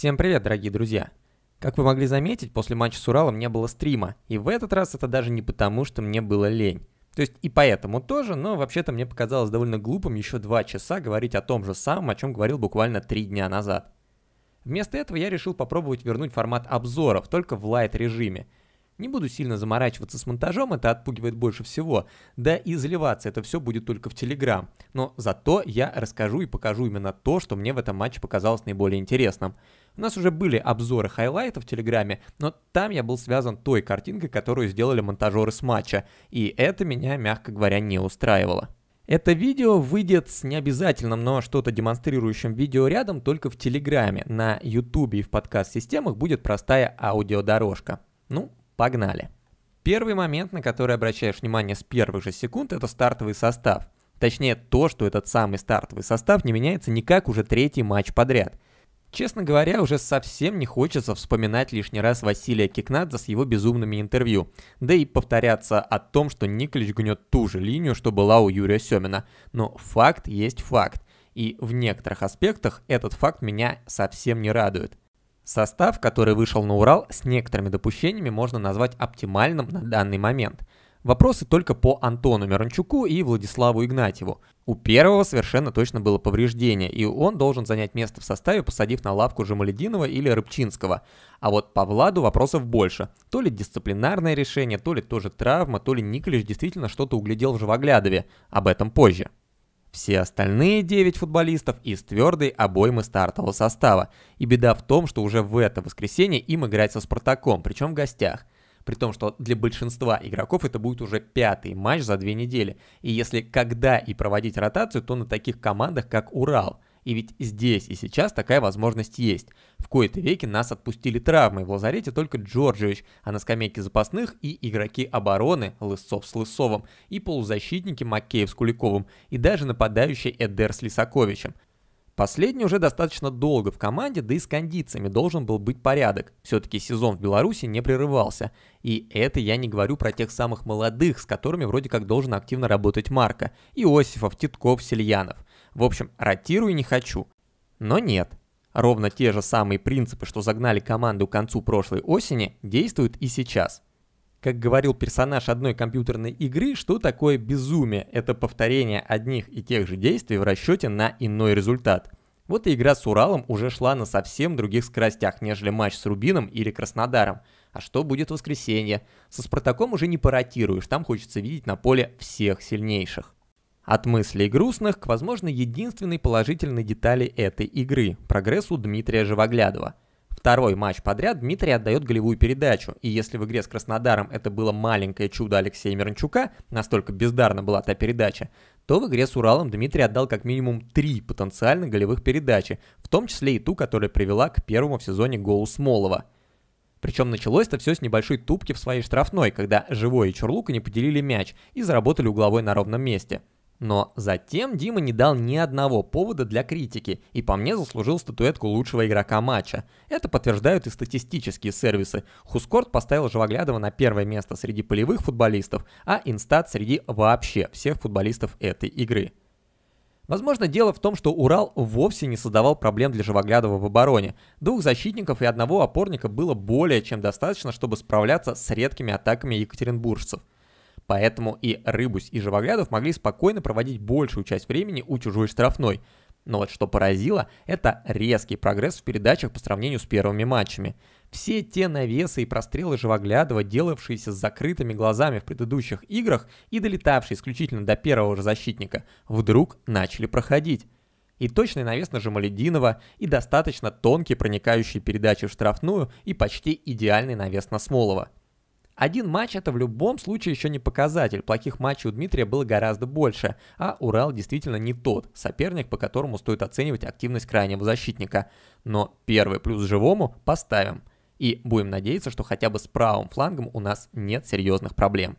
Всем привет, дорогие друзья! Как вы могли заметить, после матча с Уралом не было стрима, и в этот раз это даже не потому, что мне было лень. То есть и поэтому тоже, но вообще-то мне показалось довольно глупым еще два часа говорить о том же самом, о чем говорил буквально три дня назад. Вместо этого я решил попробовать вернуть формат обзоров, только в лайт режиме. Не буду сильно заморачиваться с монтажом, это отпугивает больше всего. Да и заливаться это все будет только в Телеграм. Но зато я расскажу и покажу именно то, что мне в этом матче показалось наиболее интересным. У нас уже были обзоры хайлайтов в Телеграме, но там я был связан той картинкой, которую сделали монтажеры с матча, и это меня, мягко говоря, не устраивало. Это видео выйдет с необязательным, но что-то демонстрирующим видеорядом только в Телеграме. На Ютубе и в подкаст-системах будет простая аудиодорожка. Ну, погнали. Первый момент, на который обращаешь внимание с первых же секунд, это стартовый состав. Точнее, то, что этот самый стартовый состав не меняется никак уже третий матч подряд – Честно говоря, уже совсем не хочется вспоминать лишний раз Василия Кикнадзе с его безумными интервью, да и повторяться о том, что Николич гнет ту же линию, что была у Юрия Семина. Но факт есть факт, и в некоторых аспектах этот факт меня совсем не радует. Состав, который вышел на Урал, с некоторыми допущениями можно назвать оптимальным на данный момент. Вопросы только по Антону Мирончуку и Владиславу Игнатьеву. У первого совершенно точно было повреждение, и он должен занять место в составе, посадив на лавку Жемалединова или Рыбчинского. А вот по Владу вопросов больше. То ли дисциплинарное решение, то ли тоже травма, то ли Николич действительно что-то углядел в Живоглядове. Об этом позже. Все остальные 9 футболистов из твердой обоймы стартового состава. И беда в том, что уже в это воскресенье им играть со Спартаком, причем в гостях. При том, что для большинства игроков это будет уже пятый матч за две недели. И если когда и проводить ротацию, то на таких командах, как Урал – и ведь здесь и сейчас такая возможность есть. В кои-то веки нас отпустили травмы, в лазарете только Джорджевич, а на скамейке запасных и игроки обороны Лысцов с Лысовым, и полузащитники Макеев с Куликовым, и даже нападающий Эдер с Лисаковичем. Последний уже достаточно долго в команде, да и с кондициями должен был быть порядок. Все-таки сезон в Беларуси не прерывался. И это я не говорю про тех самых молодых, с которыми вроде как должен активно работать Марко. Иосифов, Титков, Сельянов. В общем, ротирую не хочу. Но нет. Ровно те же самые принципы, что загнали команду к концу прошлой осени, действуют и сейчас. Как говорил персонаж одной компьютерной игры, что такое безумие? Это повторение одних и тех же действий в расчете на иной результат. Вот и игра с Уралом уже шла на совсем других скоростях, нежели матч с Рубином или Краснодаром. А что будет в воскресенье? Со Спартаком уже не паротируешь, там хочется видеть на поле всех сильнейших. От мыслей грустных к, возможно, единственной положительной детали этой игры – прогрессу Дмитрия Живоглядова – Второй матч подряд Дмитрий отдает голевую передачу, и если в игре с Краснодаром это было маленькое чудо Алексея Миранчука, настолько бездарна была та передача, то в игре с Уралом Дмитрий отдал как минимум три потенциально голевых передачи, в том числе и ту, которая привела к первому в сезоне голу Смолова. Причем началось это все с небольшой тупки в своей штрафной, когда Живой и Чурлука не поделили мяч и заработали угловой на ровном месте. Но затем Дима не дал ни одного повода для критики и по мне заслужил статуэтку лучшего игрока матча. Это подтверждают и статистические сервисы. Хускорт поставил Живоглядова на первое место среди полевых футболистов, а Инстат среди вообще всех футболистов этой игры. Возможно, дело в том, что Урал вовсе не создавал проблем для Живоглядова в обороне. Двух защитников и одного опорника было более чем достаточно, чтобы справляться с редкими атаками екатеринбуржцев. Поэтому и Рыбусь, и Живоглядов могли спокойно проводить большую часть времени у чужой штрафной. Но вот что поразило, это резкий прогресс в передачах по сравнению с первыми матчами. Все те навесы и прострелы Живоглядова, делавшиеся с закрытыми глазами в предыдущих играх и долетавшие исключительно до первого же защитника, вдруг начали проходить. И точный навес на Жамалединова, и достаточно тонкие проникающие передачи в штрафную, и почти идеальный навес на Смолова – один матч это в любом случае еще не показатель. Плохих матчей у Дмитрия было гораздо больше, а Урал действительно не тот соперник, по которому стоит оценивать активность крайнего защитника. Но первый плюс живому поставим. И будем надеяться, что хотя бы с правым флангом у нас нет серьезных проблем.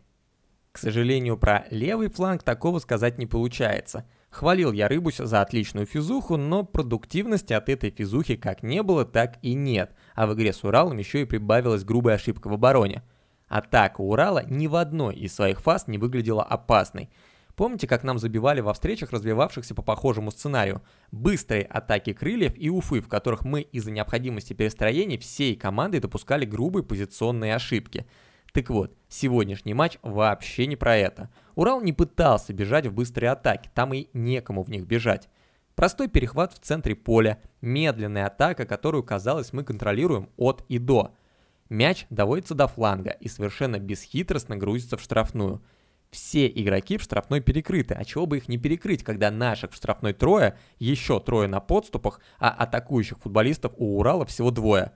К сожалению, про левый фланг такого сказать не получается. Хвалил я Рыбуся за отличную физуху, но продуктивности от этой физухи как не было, так и нет. А в игре с Уралом еще и прибавилась грубая ошибка в обороне. Атака Урала ни в одной из своих фаз не выглядела опасной. Помните, как нам забивали во встречах, развивавшихся по похожему сценарию? Быстрые атаки крыльев и Уфы, в которых мы из-за необходимости перестроений всей командой допускали грубые позиционные ошибки. Так вот, сегодняшний матч вообще не про это. Урал не пытался бежать в быстрые атаки, там и некому в них бежать. Простой перехват в центре поля, медленная атака, которую, казалось, мы контролируем от и до – Мяч доводится до фланга и совершенно бесхитростно грузится в штрафную. Все игроки в штрафной перекрыты, а чего бы их не перекрыть, когда наших в штрафной трое, еще трое на подступах, а атакующих футболистов у Урала всего двое.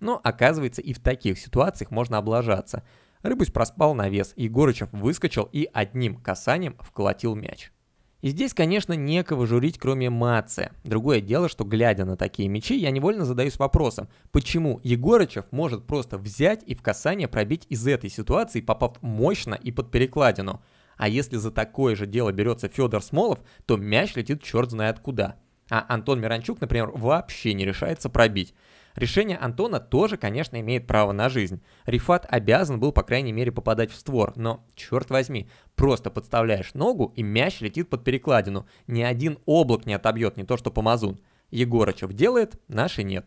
Но оказывается и в таких ситуациях можно облажаться. Рыбусь проспал навес, и Горычев выскочил и одним касанием вколотил мяч. И здесь, конечно, некого журить, кроме Маце. Другое дело, что глядя на такие мечи, я невольно задаюсь вопросом, почему Егорычев может просто взять и в касание пробить из этой ситуации, попав мощно и под перекладину. А если за такое же дело берется Федор Смолов, то мяч летит черт знает куда. А Антон Миранчук, например, вообще не решается пробить. Решение Антона тоже, конечно, имеет право на жизнь. Рифат обязан был, по крайней мере, попадать в створ, но, черт возьми, просто подставляешь ногу, и мяч летит под перекладину. Ни один облак не отобьет, не то что помазун. Егорычев делает, наши нет.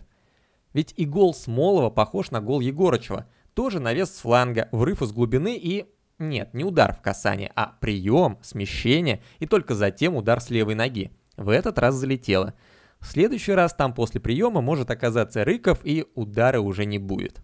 Ведь и гол Смолова похож на гол Егорычева. Тоже навес с фланга, врыв из глубины и... Нет, не удар в касание, а прием, смещение и только затем удар с левой ноги. В этот раз залетело. В следующий раз там после приема может оказаться Рыков и удара уже не будет.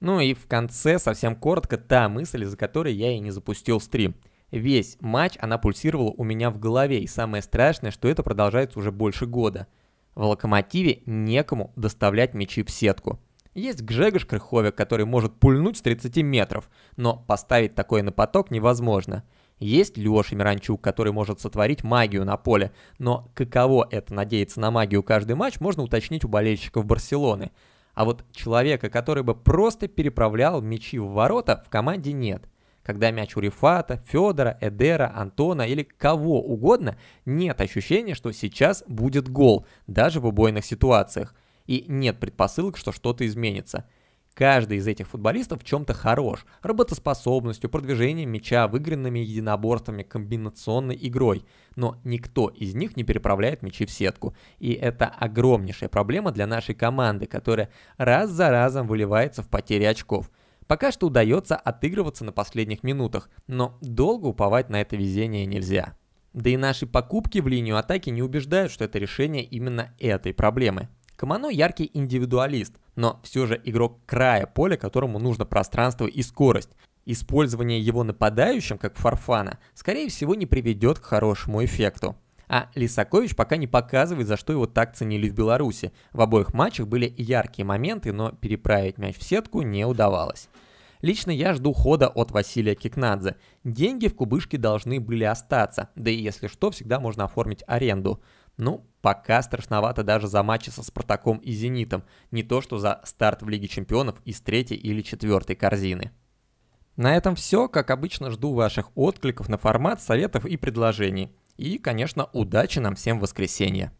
Ну и в конце совсем коротко та мысль, из-за которой я и не запустил стрим. Весь матч она пульсировала у меня в голове, и самое страшное, что это продолжается уже больше года. В «Локомотиве» некому доставлять мячи в сетку. Есть Гжегош Крыховик, который может пульнуть с 30 метров, но поставить такое на поток невозможно – есть Леша Миранчук, который может сотворить магию на поле, но каково это надеяться на магию каждый матч, можно уточнить у болельщиков Барселоны. А вот человека, который бы просто переправлял мячи в ворота, в команде нет. Когда мяч у Рифата, Федора, Эдера, Антона или кого угодно, нет ощущения, что сейчас будет гол, даже в убойных ситуациях. И нет предпосылок, что что-то изменится – Каждый из этих футболистов в чем-то хорош. Работоспособностью, продвижением мяча, выигранными единоборствами, комбинационной игрой. Но никто из них не переправляет мячи в сетку. И это огромнейшая проблема для нашей команды, которая раз за разом выливается в потери очков. Пока что удается отыгрываться на последних минутах, но долго уповать на это везение нельзя. Да и наши покупки в линию атаки не убеждают, что это решение именно этой проблемы. Камано яркий индивидуалист, но все же игрок края поля, которому нужно пространство и скорость. Использование его нападающим, как Фарфана, скорее всего не приведет к хорошему эффекту. А Лисакович пока не показывает, за что его так ценили в Беларуси. В обоих матчах были яркие моменты, но переправить мяч в сетку не удавалось. Лично я жду хода от Василия Кикнадзе. Деньги в кубышке должны были остаться, да и если что, всегда можно оформить аренду. Ну, пока страшновато даже за матчи со «Спартаком» и «Зенитом», не то что за старт в Лиге чемпионов из третьей или четвертой корзины. На этом все. Как обычно, жду ваших откликов на формат, советов и предложений. И, конечно, удачи нам всем в воскресенье.